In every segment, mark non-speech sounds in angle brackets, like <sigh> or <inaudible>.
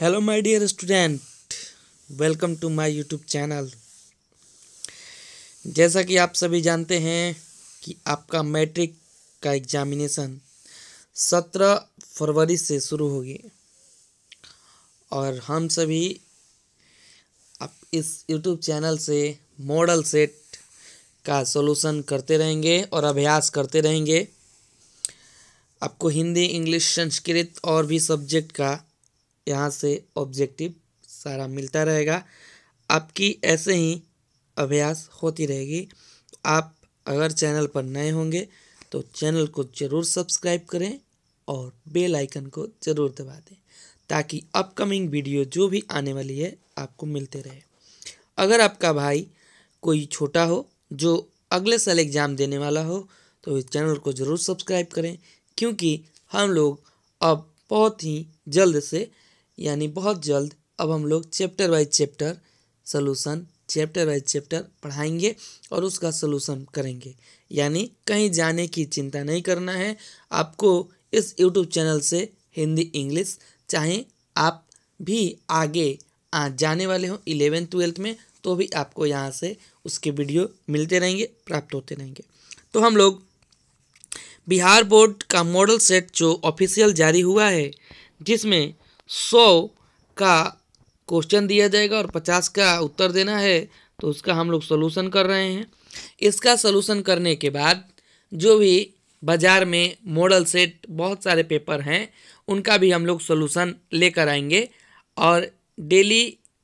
hello my dear student welcome to my YouTube channel जैसा कि आप सभी जानते हैं कि आपका मैट्रिक का एग्जामिनेशन सत्रह फरवरी से शुरू होगी और हम सभी आप इस यूट्यूब चैनल से मॉडल सेट का सॉल्यूशन करते रहेंगे और अभ्यास करते रहेंगे आपको हिंदी इंग्लिश संस्कृत और भी सब्जेक्ट का यहाँ से ऑब्जेक्टिव सारा मिलता रहेगा आपकी ऐसे ही अभ्यास होती रहेगी आप अगर चैनल पर नए होंगे तो चैनल को ज़रूर सब्सक्राइब करें और बेल आइकन को ज़रूर दबा दें ताकि अपकमिंग वीडियो जो भी आने वाली है आपको मिलते रहे अगर आपका भाई कोई छोटा हो जो अगले साल एग्ज़ाम देने वाला हो तो इस चैनल को ज़रूर सब्सक्राइब करें क्योंकि हम लोग अब बहुत ही जल्द से यानी बहुत जल्द अब हम लोग chapter by chapter solution chapter by chapter पढ़ाएंगे और उसका सोलूसन करेंगे यानी कहीं जाने की चिंता नहीं करना है आपको इस यूट्यूब चैनल से हिंदी इंग्लिश चाहे आप भी आगे आ, जाने वाले हों इलेवेंथ ट्वेल्थ में तो भी आपको यहाँ से उसके वीडियो मिलते रहेंगे प्राप्त होते रहेंगे तो हम लोग बिहार बोर्ड का मॉडल सेट जो ऑफिशियल जारी हुआ है जिसमें सौ का क्वेश्चन दिया जाएगा और पचास का उत्तर देना है तो उसका हम लोग सोलूसन कर रहे हैं इसका सोलूसन करने के बाद जो भी बाज़ार में मॉडल सेट बहुत सारे पेपर हैं उनका भी हम लोग सोलूसन लेकर आएंगे और डेली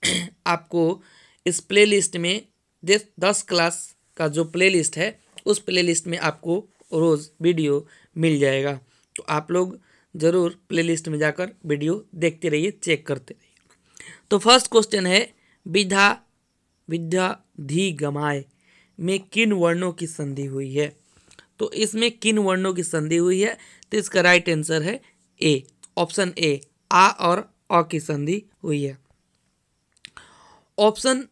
<clears throat> आपको इस प्लेलिस्ट में दस क्लास का जो प्लेलिस्ट है उस प्लेलिस्ट में आपको रोज़ वीडियो मिल जाएगा तो आप लोग ज़रूर प्लेलिस्ट में जाकर वीडियो देखते रहिए चेक करते रहिए तो फर्स्ट क्वेश्चन है विधा विद्या धी गमाए में किन वर्णों की संधि हुई है तो इसमें किन वर्णों की संधि हुई है तो इसका राइट आंसर है ए ऑप्शन ए आ और अ की संधि हुई है ऑप्शन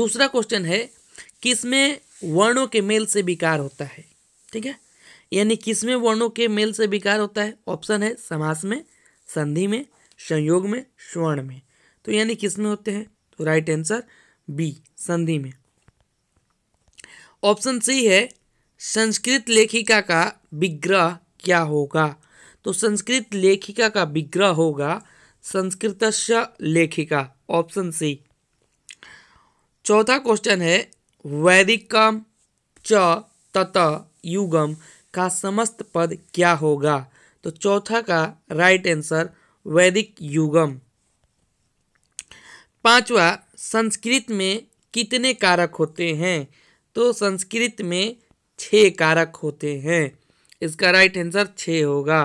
दूसरा क्वेश्चन है किसमें वर्णों के मेल से विकार होता है ठीक है यानी किसमें वर्णों के मेल से विकार होता है ऑप्शन है समास में संधि में संयोग में स्वर्ण में तो यानी किसमें होते हैं तो राइट आंसर बी संधि में ऑप्शन सी है संस्कृत लेखिका का विग्रह क्या होगा तो संस्कृत लेखिका का विग्रह होगा संस्कृत लेखिका ऑप्शन सी चौथा क्वेश्चन है वैदिक काम च तत युगम का समस्त पद क्या होगा तो चौथा का राइट आंसर वैदिक युगम पांचवा संस्कृत में कितने कारक होते हैं तो संस्कृत में छः कारक होते हैं इसका राइट आंसर छ होगा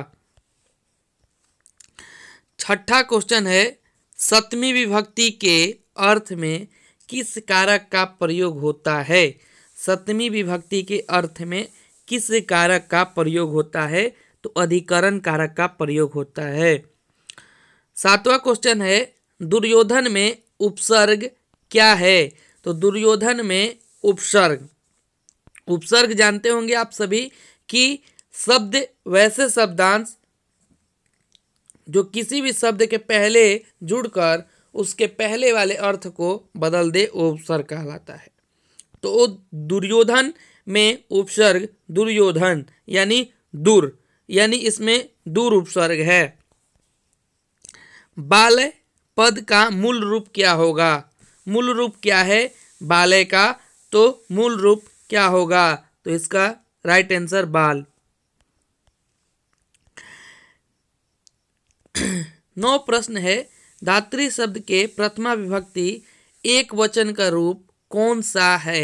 छठा क्वेश्चन है सप्तमी विभक्ति के अर्थ में किस कारक का प्रयोग होता है सप्तमी विभक्ति के अर्थ में किस कारक का प्रयोग होता है तो अधिकरण कारक का प्रयोग होता है सातवां क्वेश्चन है दुर्योधन में उपसर्ग क्या है तो दुर्योधन में उपसर्ग उपसर्ग जानते होंगे आप सभी कि शब्द वैसे शब्दांश जो किसी भी शब्द के पहले जुड़कर उसके पहले वाले अर्थ को बदल दे उपसर्ग कहलाता है तो दुर्योधन में उपसर्ग दुर्योधन यानी दूर यानी इसमें दूर उपसर्ग है बाल पद का मूल रूप क्या होगा मूल रूप क्या है बाले का तो मूल रूप क्या होगा तो इसका राइट आंसर बाल <clears throat> नौ प्रश्न है धात्री शब्द के प्रथमा विभक्ति एक वचन का रूप कौन सा है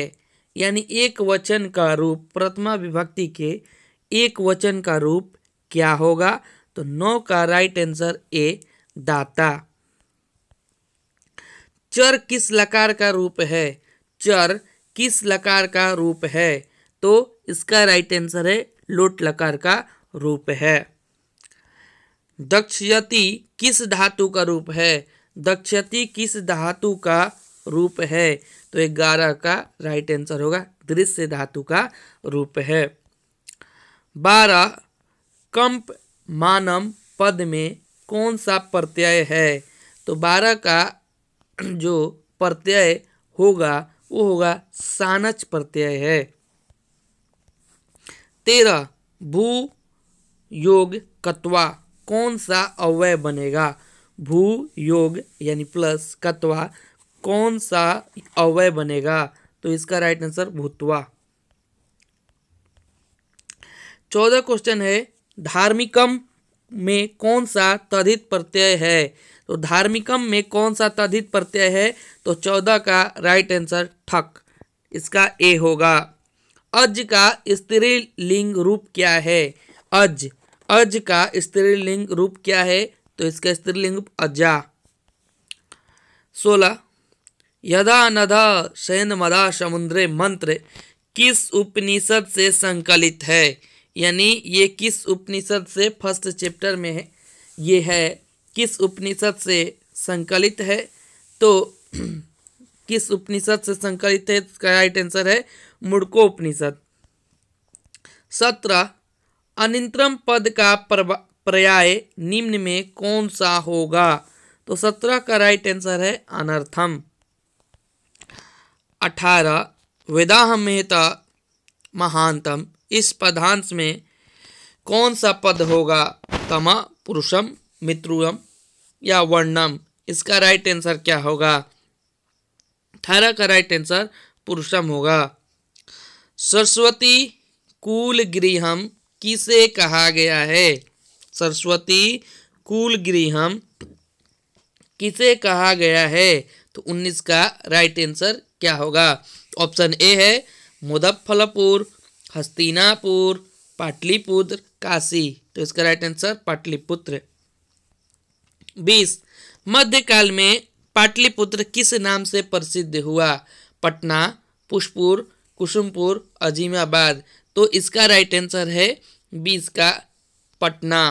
यानी एक वचन का रूप प्रथमा विभक्ति के एक वचन का रूप क्या होगा तो नौ का राइट आंसर ए दाता चर किस लकार का रूप है चर किस लकार का रूप है तो इसका राइट आंसर है लोट लकार का रूप है दक्षयति किस धातु का रूप है दक्षति किस धातु का रूप है तो ग्यारह का राइट आंसर होगा दृश्य धातु का रूप है बारह कंप मानम पद में कौन सा प्रत्यय है तो बारह का जो प्रत्यय होगा वो होगा सानच प्रत्यय है तेरह भू योग कत्वा कौन सा अवय बनेगा भू योग यानी प्लस कत्वा कौन सा अवय बनेगा तो इसका राइट आंसर भूतवा चौदह क्वेश्चन है धार्मिकम में कौन सा तधित प्रत्यय है तो धार्मिकम में कौन सा तधित प्रत्यय है तो चौदह का राइट आंसर ठक इसका ए होगा अज का स्त्री लिंग रूप क्या है अज अज का स्त्रीलिंग रूप क्या है तो इसका स्त्रीलिंग अजा सोलह यदा नदा सैन मदा समुद्रे मंत्र किस उपनिषद से संकलित है यानी ये किस उपनिषद से फर्स्ट चैप्टर में है ये है किस उपनिषद से संकलित है तो <clears throat> किस उपनिषद से संकलित है इसका राइट आंसर है मुड़को उपनिषद सत्रह अनिंत्रम पद का पर्याय निम्न में कौन सा होगा तो सत्रह का राइट आंसर है अनर्थम अठारह वेदाहमेता महानतम इस पदांश में कौन सा पद होगा तमा पुरुषम मित्रुम या वर्णम इसका राइट आंसर क्या होगा अठारह का राइट आंसर पुरुषम होगा सरस्वती कुल गृहम किसे कहा गया है सरस्वती कुल गृहम किसे कहा गया है तो उन्नीस का राइट आंसर क्या होगा ऑप्शन ए है मुजफ्फरपुर हस्तिनापुर पाटलिपुत्र काशी तो इसका राइट आंसर पाटलिपुत्र बीस मध्यकाल में पाटलिपुत्र किस नाम से प्रसिद्ध हुआ पटना पुष्पुर कुसुमपुर अजीमाबाद तो इसका राइट आंसर है बीस का पटना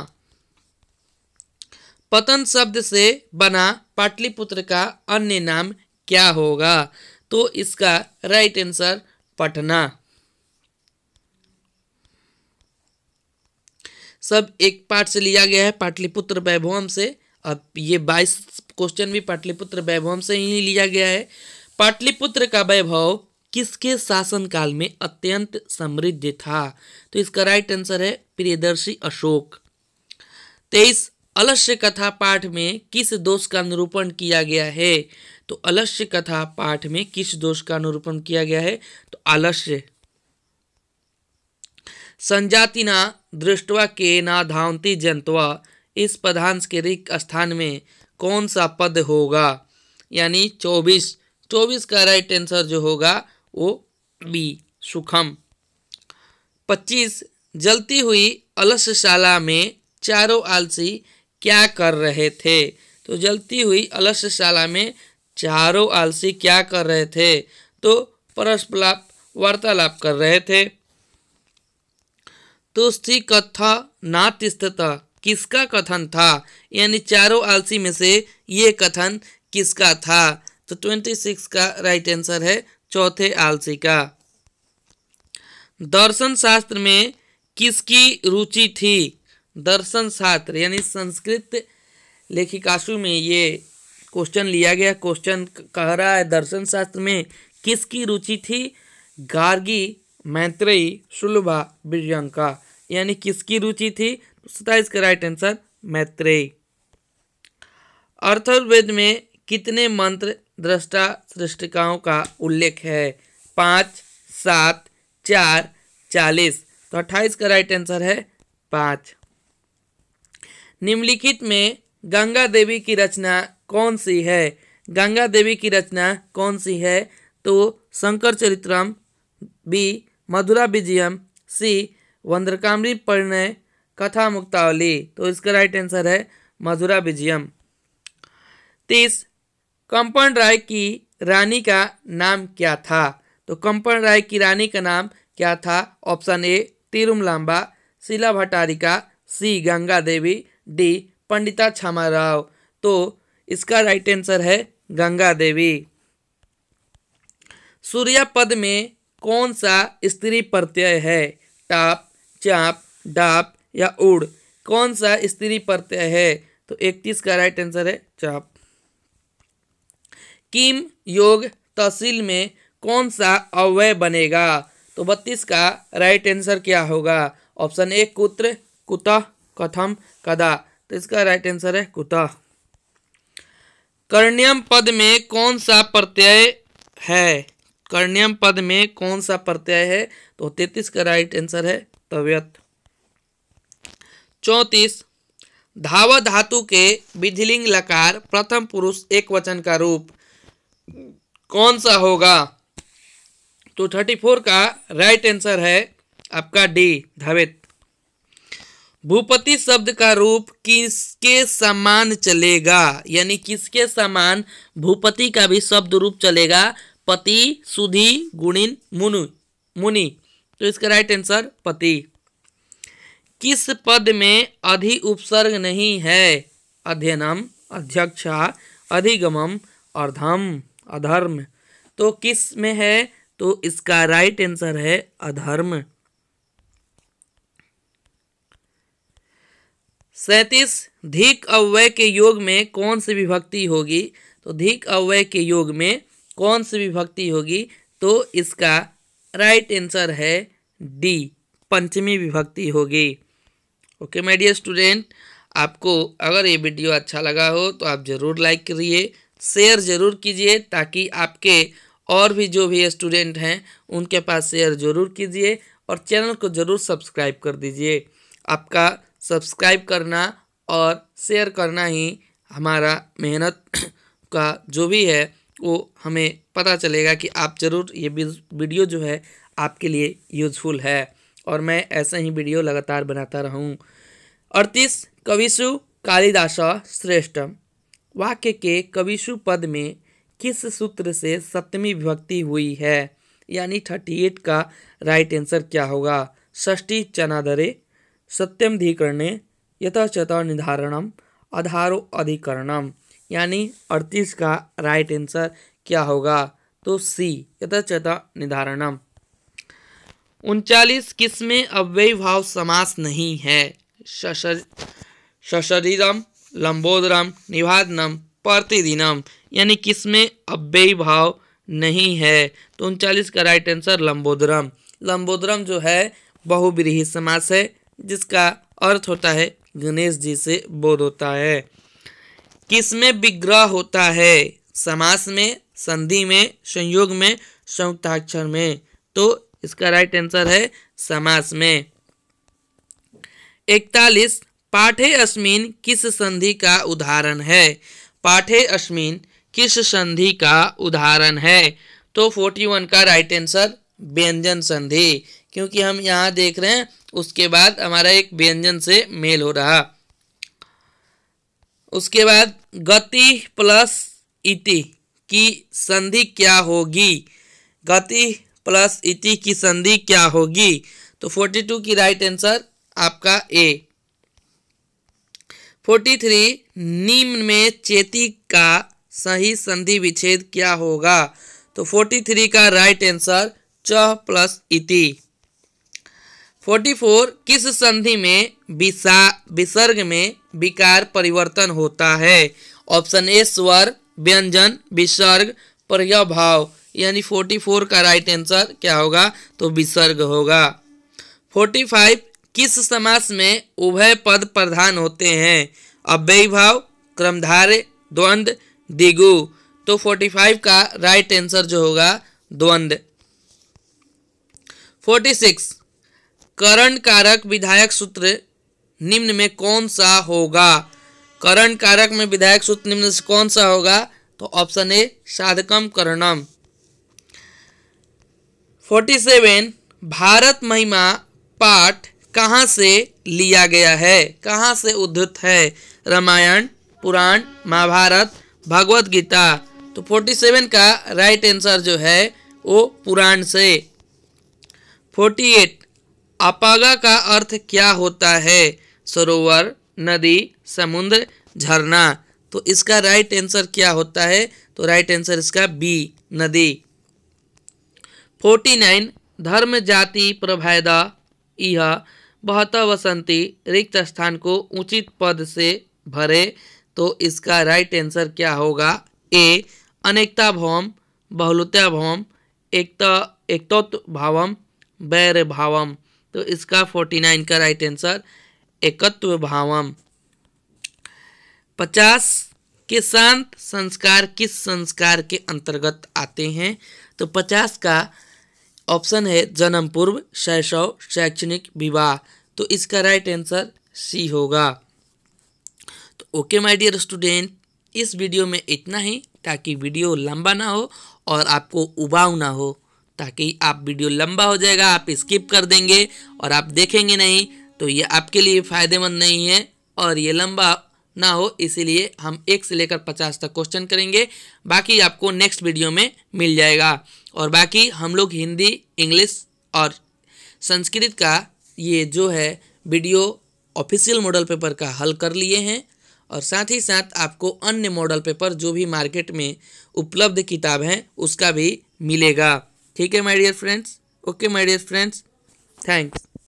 पतन शब्द से बना पाटलिपुत्र का अन्य नाम क्या होगा तो इसका राइट आंसर पटना सब एक पार्ट से लिया गया है पाटलिपुत्र वैभवम से अब ये बाईस क्वेश्चन भी पाटलिपुत्र वैभवम से ही लिया गया है पाटलिपुत्र का वैभव किसके शासनकाल में अत्यंत समृद्ध था तो इसका राइट आंसर है प्रियदर्शी अशोक तेईस अलस्य कथा पाठ में किस दोष का निरूपण किया गया है तो अलस्य कथा पाठ में किस दोष का अनुरूपण किया गया है तो संजाति ना दृष्टवा के ना धावती जंतवा इस पदांश के रिक्त स्थान में कौन सा पद होगा यानी चौबीस चौबीस का राइट आंसर जो होगा वो बी सुखम पच्चीस जलती हुई अलस्यशाला में चारों आलसी क्या कर रहे थे तो जलती हुई अलस्यशाला में चारों आलसी क्या कर रहे थे तो परस्पलाप वार्तालाप कर रहे थे तो स्त्री कथा नातिस्थता किसका कथन था यानी चारों आलसी में से ये कथन किसका था तो ट्वेंटी सिक्स का राइट आंसर है चौथे आलसी का दर्शन शास्त्र में किसकी रुचि थी दर्शन शास्त्र यानी संस्कृत लेखिकाशु में ये क्वेश्चन लिया गया क्वेश्चन कह रहा है दर्शन शास्त्र में किसकी रुचि थी गार्गी मैत्रेयी सुलभा बिजयंका यानी किसकी रुचि थी सताइस का राइट आंसर मैत्रेयी अर्थर्वेद में कितने मंत्र दृष्टा सृष्टिकाओं का उल्लेख है पाँच सात चार चालीस तो अट्ठाईस का राइट आंसर है पाँच निम्नलिखित में गंगा देवी की रचना कौन सी है गंगा देवी की रचना कौन सी है तो शंकर चरित्रम बी मधुरा विजयम सी वंद्रकामरी परिणय कथा मुक्तावली तो इसका राइट आंसर है मधुरा विजयम तीस कंपन राय की रानी का नाम क्या था तो कंपन राय की रानी का नाम क्या था option A Tirumalamba Shila Bhattarika C Ganga Devi D Pandita Kshama Rao तो इसका राइट आंसर है गंगा देवी सूर्या पद में कौन सा स्त्री प्रत्यय है टाप चाप डाप या उड़ कौन सा स्त्री प्रत्यय है तो इकतीस का राइट आंसर है चाप किम योग तहसील में कौन सा अव्यय बनेगा तो बत्तीस का राइट आंसर क्या होगा ऑप्शन ए कुत्र कुतः कथम कदा तो इसका राइट आंसर है कुता कर्णियम पद में कौन सा प्रत्यय है कर्णियम पद में कौन सा प्रत्यय है तो तैतीस का राइट आंसर है तव्यत चौंतीस धाव धातु के विधिलिंग लकार प्रथम पुरुष एक वचन का रूप कौन सा होगा तो थर्टी फोर का राइट आंसर है आपका डी धावित भूपति शब्द का रूप किसके समान चलेगा यानी किसके समान भूपति का भी शब्द रूप चलेगा पति सुधि गुणिन मुनु मुनि तो इसका राइट आंसर पति किस पद में अधि उपसर्ग नहीं है अध्ययनम अध्यक्षा अधिगमम अर्धम अधर्म तो किस में है तो इसका राइट आंसर है अधर्म सैंतीस धिक अव्यय के योग में कौन सी विभक्ति होगी तो धिक अव्यय के योग में कौन सी विभक्ति होगी तो इसका राइट आंसर है डी पंचमी विभक्ति होगी ओके माय डियर स्टूडेंट आपको अगर ये वीडियो अच्छा लगा हो तो आप ज़रूर लाइक करिए शेयर ज़रूर कीजिए ताकि आपके और भी जो भी स्टूडेंट हैं उनके पास शेयर ज़रूर कीजिए और चैनल को ज़रूर सब्सक्राइब कर दीजिए आपका सब्सक्राइब करना और शेयर करना ही हमारा मेहनत <clears throat> का जो भी है वो हमें पता चलेगा कि आप ज़रूर ये वीडियो जो है आपके लिए यूज़फुल है और मैं ऐसा ही वीडियो लगातार बनाता रहूं अड़तीस कविशु कालिदास श्रेष्ठम वाक्य के कविशु पद में किस सूत्र से सप्तमी विभक्ति हुई है यानी थर्टी एट का राइट आंसर क्या होगा षष्ठी चनादरे सत्यमधिकरणे यथाचता निर्धारणम आधारो अधिकरणम यानी अड़तीस का राइट आंसर क्या होगा तो सी यथाचता निर्धारणम उनचालीस किसमें अव्यय भाव समास नहीं है सशरीरम लंबोदरम निभादनम प्रतिदिनम यानी किसमें अव्यय भाव नहीं है तो उनचालीस का राइट आंसर लंबोदरम लंबोदरम जो है बहुविरीही समास है जिसका अर्थ होता है गणेश जी से बोध होता है किस में विग्रह होता है समास में संधि में संयोग में संयुक्ताक्षर में तो इसका राइट आंसर है समास में इकतालीस पाठे अश्मीन किस संधि का उदाहरण है पाठे अश्मीन किस संधि का उदाहरण है तो फोर्टी वन का राइट आंसर व्यंजन संधि क्योंकि हम यहाँ देख रहे हैं उसके बाद हमारा एक व्यंजन से मेल हो रहा उसके बाद गति प्लस इति की संधि क्या होगी गति प्लस इति की संधि क्या होगी तो फोर्टी टू की राइट आंसर आपका ए फोर्टी थ्री निम्न में चेती का सही संधि विच्छेद क्या होगा तो फोर्टी थ्री का राइट आंसर च प्लस इति फोर्टी फोर किस संधि में विसा विसर्ग में विकार परिवर्तन होता है ऑप्शन ए स्वर व्यंजन विसर्ग पर्या यानी फोर्टी फोर का राइट आंसर क्या होगा तो विसर्ग होगा फोर्टी फाइव किस समास में उभय पद प्रधान होते हैं अव्यय भाव क्रमधार्य द्वंद दिगु तो फोर्टी फाइव का राइट आंसर जो होगा द्वंद फोर्टी सिक्स करण कारक विधायक सूत्र निम्न में कौन सा होगा करण कारक में विधायक सूत्र निम्न से कौन सा होगा तो ऑप्शन ए साधकम करणम फोर्टी सेवन भारत महिमा पाठ कहाँ से लिया गया है कहाँ से उद्धृत है रामायण पुराण महाभारत भगवत गीता तो फोर्टी सेवन का राइट आंसर जो है वो पुराण से फोर्टी एट अपागा का अर्थ क्या होता है सरोवर नदी समुद्र झरना तो इसका राइट आंसर क्या होता है तो राइट आंसर इसका बी नदी फोर्टी नाइन धर्म जाति प्रभादा यह बहत वसंती रिक्त स्थान को उचित पद से भरे तो इसका राइट आंसर क्या होगा ए अनेकता भवम बहुलता भवम एकता एकतोत्व भावम वैर भावम तो इसका फोर्टी नाइन का राइट आंसर एकत्व भावम पचास के शांत संस्कार किस संस्कार के अंतर्गत आते हैं तो पचास का ऑप्शन है जन्म पूर्व शैशव शैक्षणिक विवाह तो इसका राइट आंसर सी होगा तो ओके माय डियर स्टूडेंट इस वीडियो में इतना ही ताकि वीडियो लंबा ना हो और आपको उबाऊ ना हो ताकि आप वीडियो लंबा हो जाएगा आप स्किप कर देंगे और आप देखेंगे नहीं तो ये आपके लिए फ़ायदेमंद नहीं है और ये लंबा ना हो इसीलिए हम एक से लेकर पचास तक क्वेश्चन करेंगे बाकी आपको नेक्स्ट वीडियो में मिल जाएगा और बाकी हम लोग हिंदी इंग्लिश और संस्कृत का ये जो है वीडियो ऑफिशियल मॉडल पेपर का हल कर लिए हैं और साथ ही साथ आपको अन्य मॉडल पेपर जो भी मार्केट में उपलब्ध किताब हैं उसका भी मिलेगा ठीक है my dear friends okay my dear friends thanks